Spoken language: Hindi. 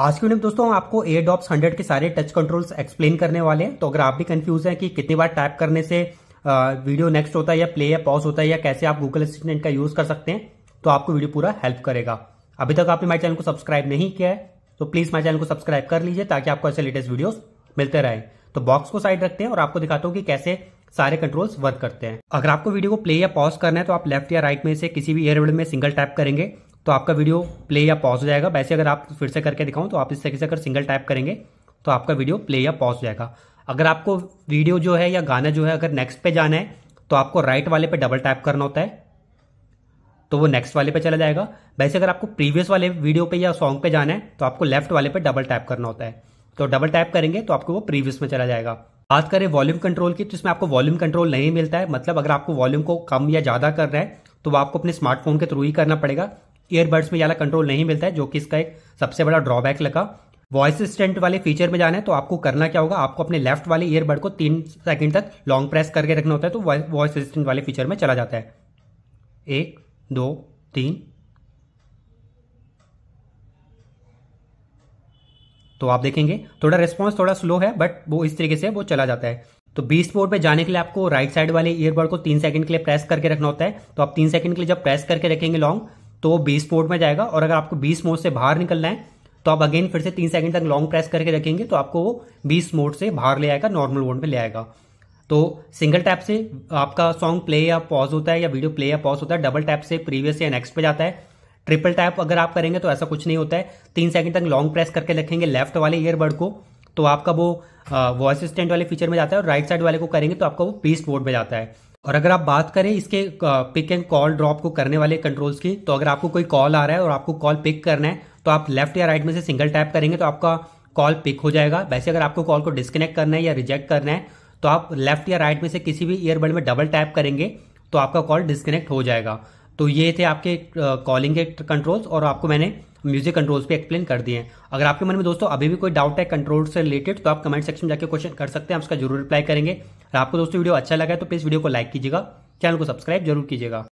आज की वीडियो में दोस्तों आपको एयर डॉप्स हंड्रेड के सारे टच कंट्रोल्स एक्सप्लेन करने वाले हैं तो अगर आप भी कंफ्यूज हैं कि कितनी बार टैप करने से वीडियो नेक्स्ट होता है या प्ले या पॉज होता है या कैसे आप गूगल असिस्टेंट का यूज कर सकते हैं तो आपको वीडियो पूरा हेल्प करेगा अभी तक आपने माई चैनल को सब्सक्राइब नहीं किया है तो प्लीज माई चैनल को सब्सक्राइब कर लीजिए ताकि आपको ऐसे लेटेस्ट वीडियो मिलते रहे तो बॉक्स को साइड रखते हैं और आपको दिखाता हूँ कि कैसे सारे कंट्रोल्स वर्क करते हैं अगर आपको वीडियो को प्ले या पॉज करना है तो आप लेफ्ट या राइट में से किसी भी एयरवेड में सिंगल टैप करेंगे तो आपका वीडियो प्ले या पॉज हो जाएगा वैसे अगर आप फिर से करके दिखाऊं तो आप इस तरीके से अगर सिंगल टाइप करेंगे तो आपका वीडियो प्ले या पॉज हो जाएगा अगर आपको वीडियो जो है या गाना जो है अगर नेक्स्ट पे जाना है तो आपको राइट वाले पे डबल टाइप करना होता है तो वो नेक्स्ट वाले पे चला जाएगा वैसे अगर आपको प्रीवियस वाले वीडियो पे या सॉन्ग पे जाना है तो आपको लेफ्ट वाले पे डबल टाइप करना होता है तो डबल टाइप करेंगे तो आपको वो प्रीवियस में चला जाएगा बात करें वॉल्यूम कंट्रोल की तो इसमें आपको वॉल्यूम कंट्रोल नहीं मिलता है मतलब अगर आपको वॉल्यूम को कम या ज़्यादा करना है तो वो आपको अपने स्मार्टफोन के थ्रू ही करना पड़ेगा ईयरबड्स में ज़्यादा कंट्रोल नहीं मिलता है जो कि इसका एक सबसे बड़ा ड्रॉबैक लगा वॉइस असिस्टेंट वाले फीचर में जाना है तो आपको करना क्या होगा आपको अपने लेफ्ट वाले ईयरबड को तीन सेकंड तक लॉन्ग प्रेस करके रखना होता है तो वॉइस असिस्टेंट वाले फीचर में चला जाता है एक दो तीन तो आप देखेंगे थोड़ा रिस्पॉन्स थोड़ा स्लो है बट वो इस तरीके से वो चला जाता है तो बी स्पोर्ट पे जाने के लिए आपको राइट साइड वाले ईयरबड को तीन सेकंड के लिए प्रेस करके रखना होता है तो आप तीन सेकंड के लिए जब प्रेस करके रखेंगे लॉन्ग तो वो बीस मोड में जाएगा और अगर आपको बीस मोड से बाहर निकलना है तो आप अगेन फिर से तीन सेकंड तक लॉन्ग प्रेस करके रखेंगे तो आपको वो बीस मोड से बाहर ले आएगा नॉर्मल मोड में ले आएगा तो सिंगल टैप से आपका सॉन्ग प्ले या पॉज होता है या वीडियो प्ले या पॉज होता है डबल टैप से प्रीवियस या नेक्स्ट पे जाता है ट्रिपल टैप अगर आप करेंगे तो ऐसा कुछ नहीं होता है तीन सेकंड तक लॉन्ग प्रेस करके रखेंगे लेफ्ट वाले ईयरबड को तो आपका वो वॉइस असिस्टेंट वाले फीचर में जाता है और राइट साइड वाले को करेंगे तो आपका वो पीस मोड में जाता है और अगर आप बात करें इसके पिक एंड कॉल ड्रॉप को करने वाले कंट्रोल्स की तो अगर आपको कोई कॉल आ रहा है और आपको कॉल पिक करना है तो आप लेफ्ट या राइट में से सिंगल टैप करेंगे तो आपका कॉल पिक हो जाएगा वैसे अगर आपको कॉल को डिस्कनेक्ट करना है या रिजेक्ट करना है तो आप लेफ्ट या राइट में से किसी भी ईयरबड में डबल टैप करेंगे तो आपका कॉल डिस्कनेक्ट हो जाएगा तो ये थे आपके कॉलिंग के कंट्रोल्स और आपको मैंने म्यूजिक कंट्रोल्स पे एक्सप्लेन कर दिए हैं अगर आपके मन में दोस्तों अभी भी कोई डाउट है कंट्रोल से रिलेटेड तो आप कमेंट सेक्शन में जाकर क्वेश्चन कर सकते हैं उसका जरूर रिप्लाई करेंगे आपको दोस्तों वीडियो अच्छा लगा है तो प्लीज़ वीडियो को लाइक कीजिएगा चैनल को सब्सक्राइब जरूर कीजिएगा